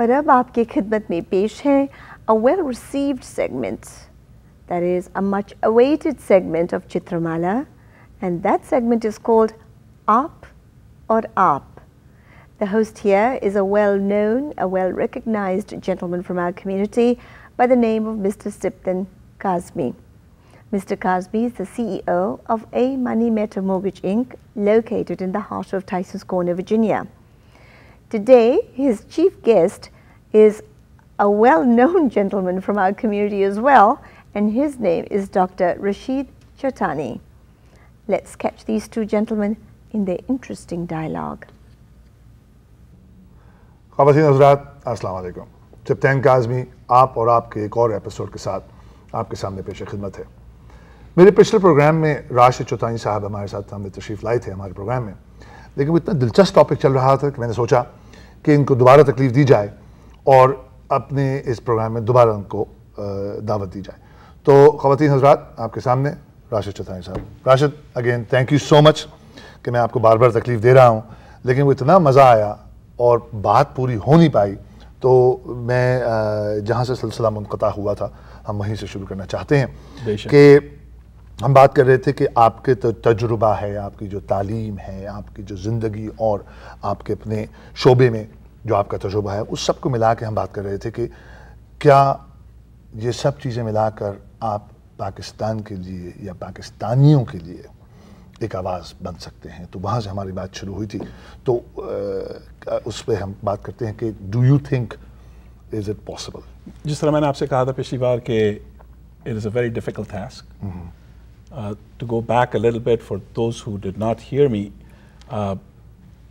और अब आपकी खिदमत में पेश है a segment, received segment that is a much awaited segment and that segment is called Up or Up. The host here is a well-known, a well-recognized gentleman from our community by the name of Mr. Sipton Kazmi. Mr. Kazmi is the CEO of A Money Meta Mortgage Inc. located in the heart of Tyson's Corner, Virginia. Today, his chief guest is a well-known gentleman from our community as well, and his name is Dr. Rashid Chotani. Let's catch these two gentlemen in their interesting dialogue. खातन हजरात असलम चपतैन काजमी आप और आपके एक और episode के साथ आपके सामने पेश खिदमत है मेरे पिछले प्रोग्राम में राशिद चौथानी साहब हमारे साथ सामने तशरीफ़ लाए थे हमारे प्रोग्राम में लेकिन वो इतना दिलचस्प टॉपिक चल रहा था कि मैंने सोचा कि इनको दोबारा तकलीफ दी जाए और अपने इस प्रोग्राम में दोबारा उनको दावत दी जाए तो ख़वान हजरात आपके सामने Rashid Chauthani sahab Rashid again thank you so much कि मैं आपको बार बार तकलीफ़ दे रहा हूँ लेकिन वो इतना मज़ा आया और बात पूरी हो नहीं पाई तो मैं जहाँ से सिलसिला मुनता हुआ था हम वहीं से शुरू करना चाहते हैं कि हम बात कर रहे थे कि आपके तो तजुर्बा है आपकी जो तालीम है आपकी जो ज़िंदगी और आपके अपने शोबे में जो आपका तजुर्बा है उस सब को मिला के हम बात कर रहे थे कि क्या ये सब चीज़ें मिलाकर आप पाकिस्तान के लिए या पाकिस्तानियों के लिए एक आवाज़ बन सकते हैं तो वहाँ से हमारी बात शुरू हुई थी तो आ, उस पर हम बात करते हैं कि do you think is it possible जिस तरह मैंने आपसे कहा था पिछली बार कि it is a very difficult task hmm. Uh, to go back a little bit for those who did not hear me, uh,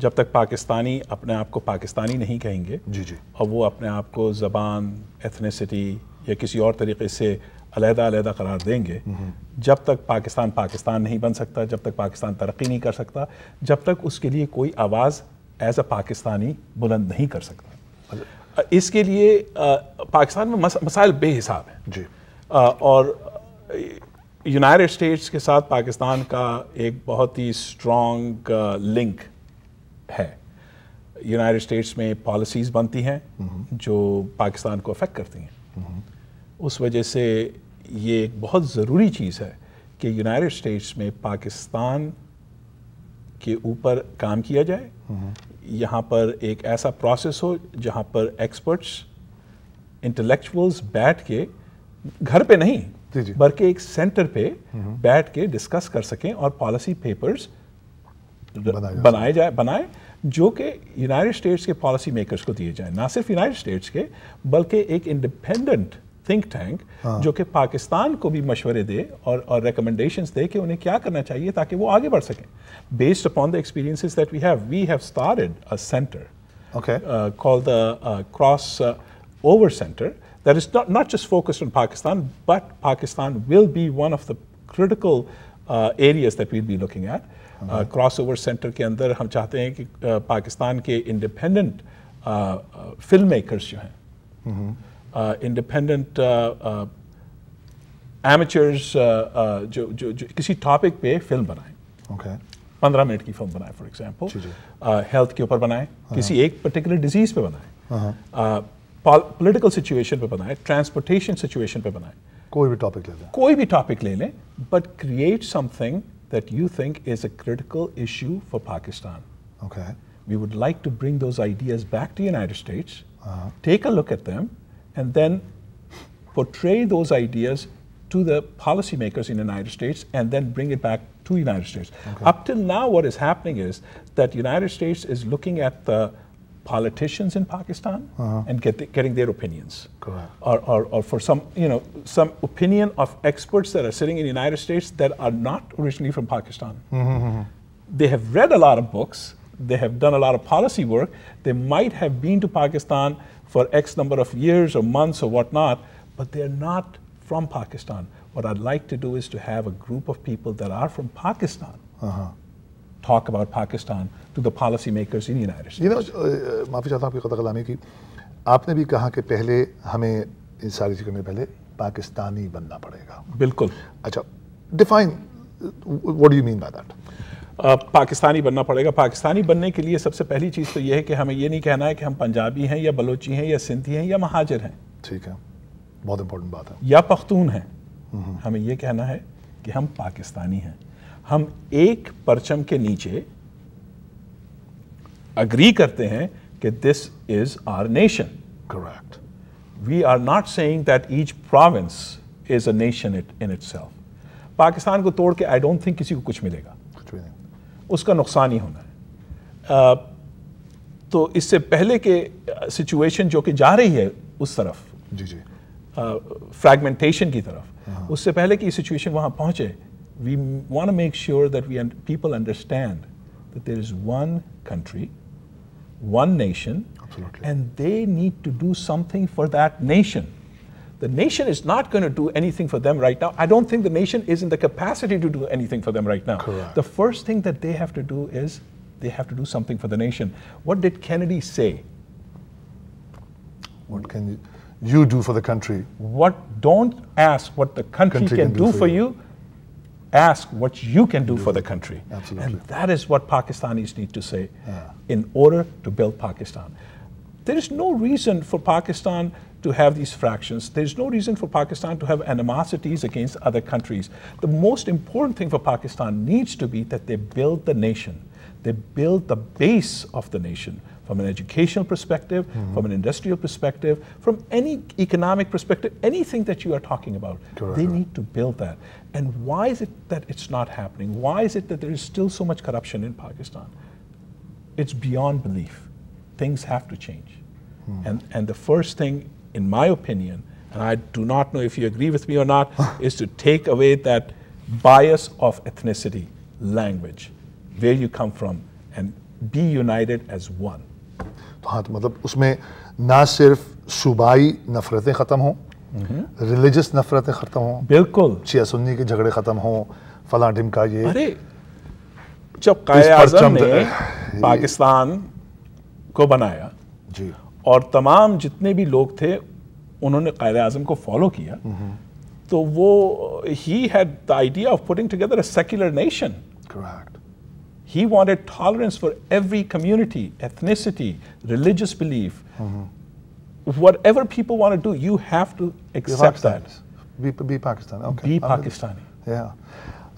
जब तक पाकिस्तानी अपने आप को पाकिस्तानी नहीं कहेंगे जी जी और वो अपने आप को ज़बान एथनीसिटी या किसी और तरीके से अलहदा अलहदा करार देंगे हम्म। जब तक पाकिस्तान पाकिस्तान नहीं बन सकता जब तक पाकिस्तान तरक्की नहीं कर सकता जब तक उसके लिए कोई आवाज़ एज अ पाकिस्तानी बुलंद नहीं कर सकता इसके लिए आ, पाकिस्तान में मस, मसाइल बेहिसाब हैं जी आ, और यूनाइटेड स्टेट्स के साथ पाकिस्तान का एक बहुत ही स्ट्रॉन्ग लिंक uh, है यूनाइटेड स्टेट्स में पॉलिसीज बनती हैं हम्म। जो पाकिस्तान को अफेक्ट करती हैं हम्म। उस वजह से ये एक बहुत ज़रूरी चीज़ है कि यूनाइटेड स्टेट्स में पाकिस्तान के ऊपर काम किया जाए हम्म। यहाँ पर एक ऐसा प्रोसेस हो जहाँ पर एक्सपर्ट्स इंटेलेक्चुअल्स बैठ के घर पे नहीं बल्कि एक सेंटर पे हम्म. बैठ के डिस्कस कर सकें और पॉलिसी पेपर्स बनाए जाए बनाए जो कि यूनाइटेड स्टेट्स के पॉलिसी मेकर्स को दिए जाए ना सिर्फ यूनाइटेड स्टेट्स के बल्कि एक इंडिपेंडेंट थिंक टैंक हाँ। जो कि पाकिस्तान को भी मशवरे दे और और रिकमेंडेशन दे कि उन्हें क्या करना चाहिए ताकि वो आगे बढ़ सकें based upon the experiences that we have we have started a centre call the cross over centre that is not, not just focused on Pakistan, but Pakistan will be one of the critical uh, areas that we'll be looking at. Uh-huh. Uh, crossover center ke andar hum chahte hain ki uh, Pakistan ke independent filmmakers jo hain, mm-hmm. independent amateurs uh, uh, topic pe film banayin. Okay. 15 minute की film बनाए for example health के ऊपर बनाए किसी एक particular disease पे बनाए political situation पे बनाए ट्रांसपोर्टेशन सिचुएशन पे बनाए कोई भी टॉपिक ले लें कोई भी टॉपिक ले लें but create something that you think is a critical issue for Pakistan okay we would like to bring those ideas back to United States take a look at them and then portray those ideas to the policymakers in the United States and then bring it back to the United States. Up till now, what is happening is that the United States is looking at the politicians in Pakistan uh-huh. and get the, getting their opinions. Or, or, or, for some, you know, some opinion of experts that are sitting in the United States that are not originally from Pakistan. Mm-hmm. They have read a lot of books, they have done a lot of policy work, they might have been to Pakistan for X number of years or months or whatnot, but they're not from Pakistan. What I'd like to do is to have a group of people that are from Pakistan. Uh-huh talk about Pakistan to the policymakers in the United States. You know, uh, माफ़ी चाहता हूँ आपकी कदा कलामी की आपने भी कहा कि पहले हमें इन सारी चीज़ों में पहले पाकिस्तानी बनना पड़ेगा बिल्कुल अच्छा define what do you mean by that Pakistani बनना पड़ेगा पाकिस्तानी बनने के लिए सबसे पहली चीज़ तो यह है कि हमें यह नहीं कहना है कि हम पंजाबी हैं या बलोची हैं या सिंधी हैं या महाजर हैं ठीक है बहुत इंपॉर्टेंट बात है या पख्तून हैं हमें यह कहना है कि हम पाकिस्तानी हैं हम एक परचम के नीचे अग्री करते हैं कि this is our nation correct we are not saying that each province is a nation it in it Pakistan को तोड़ के आई डोंट थिंक किसी को कुछ मिलेगा कुछ भी नहीं उसका नुकसान ही होना है uh, तो इससे पहले के सिचुएशन जो कि जा रही है उस तरफ जी जी फ्रैगमेंटेशन uh, की तरफ हाँ। उससे पहले कि सिचुएशन वहां पहुंचे we want to make sure that we un people understand that there is one country, one nation, Absolutely. and they need to do something for that nation. The nation is not going to do anything for them right now. I don't think the nation is in the capacity to do anything for them right now. Correct. The first thing that they have to do is they have to do something for the nation. What did Kennedy say? What can you, you do for the country? What don't ask what the country, country can, can, do, do for you, you ask what you can do for the country. Absolutely. And that is what Pakistanis need to say yeah. in order to build Pakistan. There is no reason for Pakistan to have these fractions. There's no reason for Pakistan to have animosities against other countries. The most important thing for Pakistan needs to be that they build the nation. They build the base of the nation from an educational perspective, mm -hmm. from an industrial perspective, from any economic perspective, anything that you are talking about. Correct. They need to build that. And why is it that it's not happening? Why is it that there is still so much corruption in Pakistan? It's beyond belief. Things have to change. Hmm. And, and the first thing, in my opinion, and I do not know if you agree with me or not, is to take away that bias of ethnicity, language, where you come from, and be united as one. हाँ तो मतलब उसमें ना सिर्फ सूबाई नफ़रतें ख़त्म हों religious नफ़रतें ख़त्म हों बिल्कुल शिया सुन्नी के झगड़े ख़त्म हों फला ढिमका ये अरे जब आजम ने पाकिस्तान को बनाया जी और तमाम जितने भी लोग थे उन्होंने कायद आजम को फॉलो किया हम्म। तो वो ही had the idea of putting together a secular nation correct He wanted tolerance for every community, ethnicity, religious belief. Mm-hmm. Whatever people want to do, you have to accept that. Be, be Pakistan. Okay. Be Pakistani. Yeah.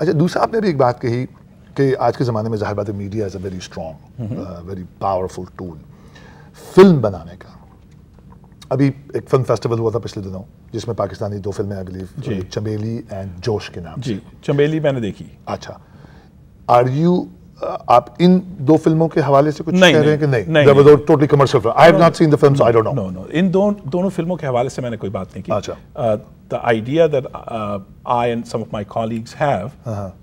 अच्छा दूसरा आपने भी एक बात कही कि आज के ज़माने में जाहिर बात है media is a very Film very powerful tool film बनाने का अभी एक फिल्म फेस्टिवल हुआ था पिछले दिनों जिसमें पाकिस्तानी दो फिल्में आई बिलीव चमेली एंड जोश के नाम जी चमेली मैंने देखी अच्छा आर यू आप इन दो फिल्मों के हवाले से कुछ नहीं, कह रहे हैं कि नहीं, नहीं, totally commercial film I have not seen the film I don't know no no इन दोनों दोनों फिल्मों के हवाले से मैंने कोई बात नहीं की अच्छा the idea that I and some of my colleagues have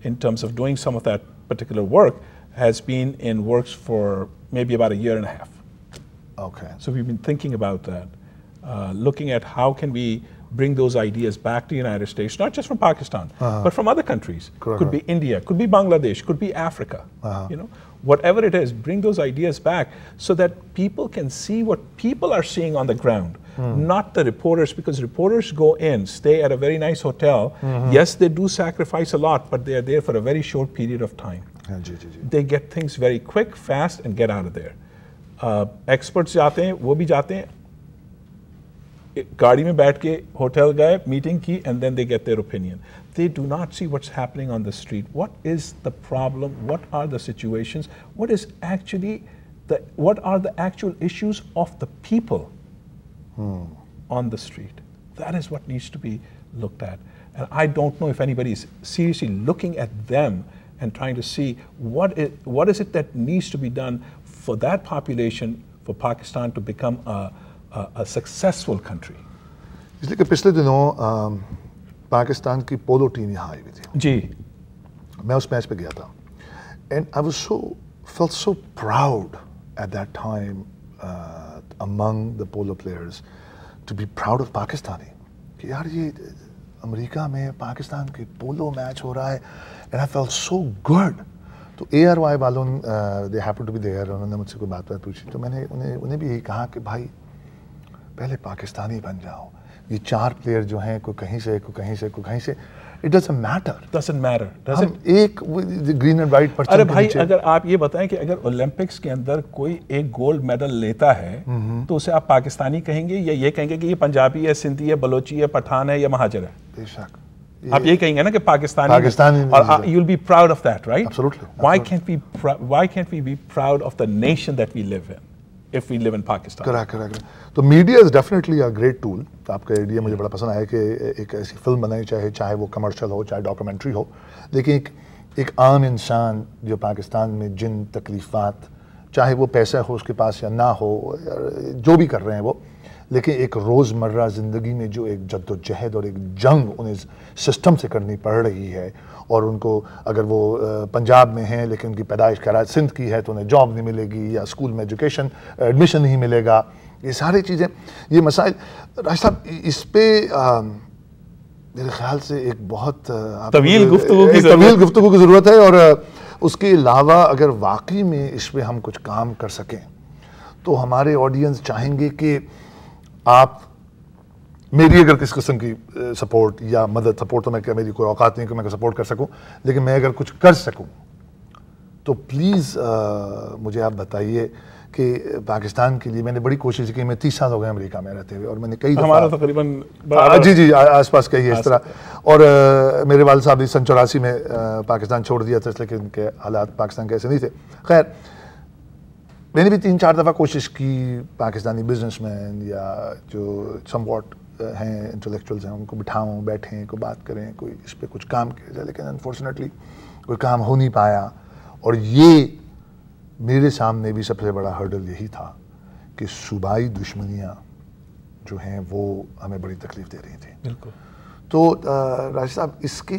in terms of doing some of that particular work has been in works for maybe about a year and half okay so we been thinking about that looking at how can we bring those ideas back to the United States, not just from Pakistan, uh ah. -huh. but from other countries. Correct. Could be India, could be Bangladesh, could be Africa. Uh ah. -huh. You know, whatever it is, bring those ideas back so that people can see what people are seeing on the ground. Mm. not the reporters because reporters go in stay at a very nice hotel mm -hmm. yes they do sacrifice a lot but they are there for a very short period of time ah, they get things very quick fast and get out of there uh, experts जाते हैं वो भी जाते हैं गाड़ी में बैठ के होटल गए मीटिंग की and then they get their opinion they do not see what's happening on the street what is the problem what are the situations what is actually the what are the actual issues of the people on the street that is what needs to be looked at and i don't know if anybody is seriously looking at them and trying to see what is, what is it that needs to be done for that population for pakistan to become a a successful country. इसलिए कि पिछले दिनों पाकिस्तान की polo team यहाँ आई हुई थी जी मैं उस मैच पे गया था and I was so felt so proud at that time uh, among the polo players to be proud of कि यार ये अमेरिका में पाकिस्तान के पोलो मैच हो रहा है and I felt so good तो ए आर वाई वालों they happen to be there उन्होंने मुझसे कोई बात बात पूछी तो मैंने उन्हें उन्हें भी यही कहा कि भाई पहले पाकिस्तानी बन जाओ ये चार प्लेयर जो हैं को कहीं से को कहीं से को कहीं से it doesn't matter doesn't matter doesn't एक ग्रीन एंड वाइट अरे भाई अगर आप ये बताएं कि अगर ओलंपिक्स के अंदर कोई एक गोल्ड मेडल लेता है तो उसे आप पाकिस्तानी कहेंगे या ये कहेंगे कि ये पंजाबी है सिंधी है बलोची है पठान है या महाजर है बेशक ये आप ये कहेंगे ना कि पाकिस्तानी पाकिस्तानी और you will be proud of that right why can we why can we be proud of the nation that we live in if we live in Pakistan Correct, correct, तो media is definitely a great tool आपका idea मुझे बड़ा पसंद आया कि एक ऐसी film बनाई चाहे चाहे वो कमर्शियल हो चाहे डॉक्यूमेंट्री हो लेकिन एक एक आम इंसान जो पाकिस्तान में जिन तकलीफ़ात चाहे वो पैसा हो उसके पास या ना हो जो भी कर रहे हैं वो लेकिन एक रोज़मर्रा ज़िंदगी में जो एक जद्दोजहद और एक जंग उन्हें सिस्टम से करनी पड़ रही है और उनको अगर वो पंजाब में हैं लेकिन उनकी पैदाइश कराज सिंध की है तो उन्हें जॉब नहीं मिलेगी या स्कूल में एजुकेशन एडमिशन नहीं मिलेगा ये सारी चीज़ें ये मसाइल राज साहब इस पर मेरे ख्याल से एक बहुत तवील गुफ्तु की तवील गुफ्तु की ज़रूरत है और उसके अलावा अगर वाकई में इस पर हम कुछ काम कर सकें तो हमारे ऑडियंस चाहेंगे कि आप मेरी अगर किस किस्म की सपोर्ट या मदद सपोर्ट तो मैं क्या मेरी कोई औकात नहीं कि मैं सपोर्ट कर सकूं लेकिन मैं अगर कुछ कर सकूं तो प्लीज़ मुझे आप बताइए कि पाकिस्तान के लिए मैंने बड़ी कोशिश की मैं तीस साल हो गए अमेरिका में रहते हुए और मैंने कई हमारा तकरीबन तो हाँ, जी जी आस पास कही है इस तरह और आ, मेरे वाल साहब भी सन चौरासी में आ, पाकिस्तान छोड़ दिया था इसलिए कि उनके हालात पाकिस्तान के ऐसे नहीं थे खैर मैंने भी तीन चार दफ़ा कोशिश की पाकिस्तानी बिजनेसमैन या जो समवॉट हैं इंटेलेक्चुअल्स हैं उनको बिठाऊं बैठें कोई बात करें कोई इस पर कुछ काम किया जाए लेकिन अनफॉर्चुनेटली कोई काम हो नहीं पाया और ये मेरे सामने भी सबसे बड़ा हर्डल यही था कि सूबाई दुश्मनियाँ जो हैं वो हमें बड़ी तकलीफ़ दे रही थी बिल्कुल तो राज साहब इसके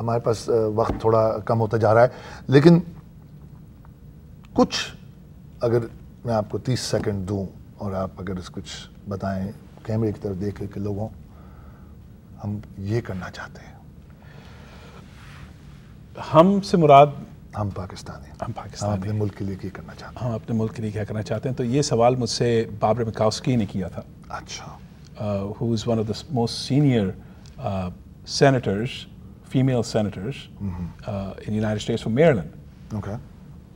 हमारे पास वक्त थोड़ा कम होता जा रहा है लेकिन कुछ अगर मैं आपको 30 सेकंड दूं और आप अगर इस कुछ बताएं कैमरे की तरफ देख के लोगों हम ये करना चाहते हैं हम से मुराद हम पाकिस्तानी हम पाकिस्तान हम अपने मुल्क के लिए क्या करना चाहते हैं हम अपने मुल्क के लिए क्या करना चाहते हैं तो ये सवाल मुझसे बाबर मिकाउस्की ने किया था अच्छा who is one of the most senior senators female senators in United States of Maryland okay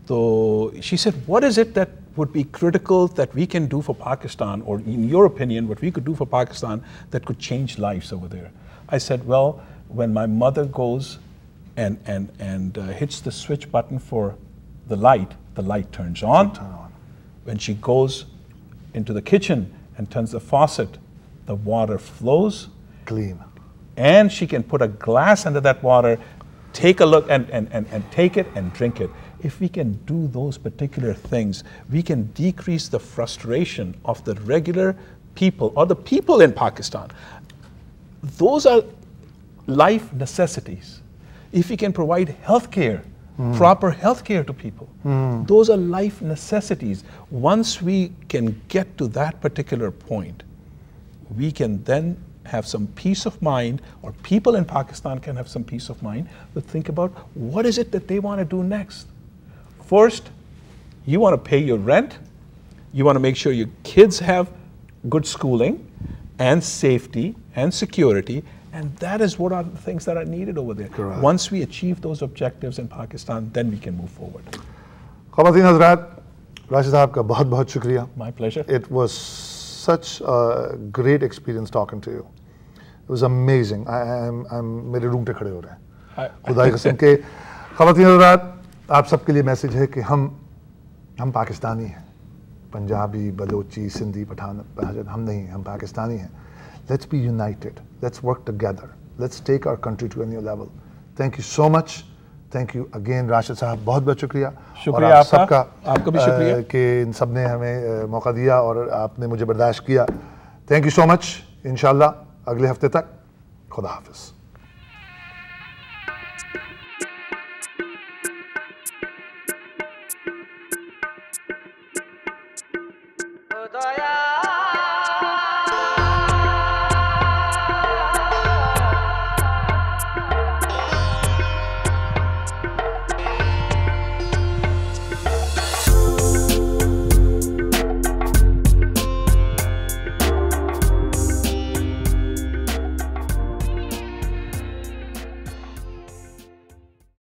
So she said, What is it that would be critical that we can do for Pakistan, or in your opinion, what we could do for Pakistan that could change lives over there? I said, Well, when my mother goes and, and, and uh, hits the switch button for the light, the light turns on. Turn on. When she goes into the kitchen and turns the faucet, the water flows. Clean. And she can put a glass under that water, take a look and, and, and, and take it and drink it. If we can do those particular things, we can decrease the frustration of the regular people or the people in Pakistan. Those are life necessities. If we can provide health care, mm. proper health care to people, mm. those are life necessities. Once we can get to that particular point, we can then have some peace of mind, or people in Pakistan can have some peace of mind, but think about what is it that they want to do next? First, you want to pay your rent, you want to make sure your kids have good schooling and safety and security. And that is what are the things that are needed over there. Correct. Once we achieve those objectives in Pakistan, then we can move forward. Hazrat, My pleasure. It was such a great experience talking to you. It was amazing. I am, I'm, मेरे room पे खड़े हो रहे हैं. खुदा की कसम के खवातीन हजरात आप सबके लिए मैसेज है कि हम हम पाकिस्तानी हैं पंजाबी बलोची सिंधी पठान हम नहीं हम पाकिस्तानी हैं let's be united let's work together let's take our country to any level thank you so much thank you again Rashid sahab बहुत बहुत शुक्रिया शुक्रिया आप सबका आपका भी शुक्रिया कि इन सब ने हमें मौका दिया और आपने मुझे बर्दाश्त किया थैंक यू सो मच इनशाला अगले हफ्ते तक खुदा हाफिज़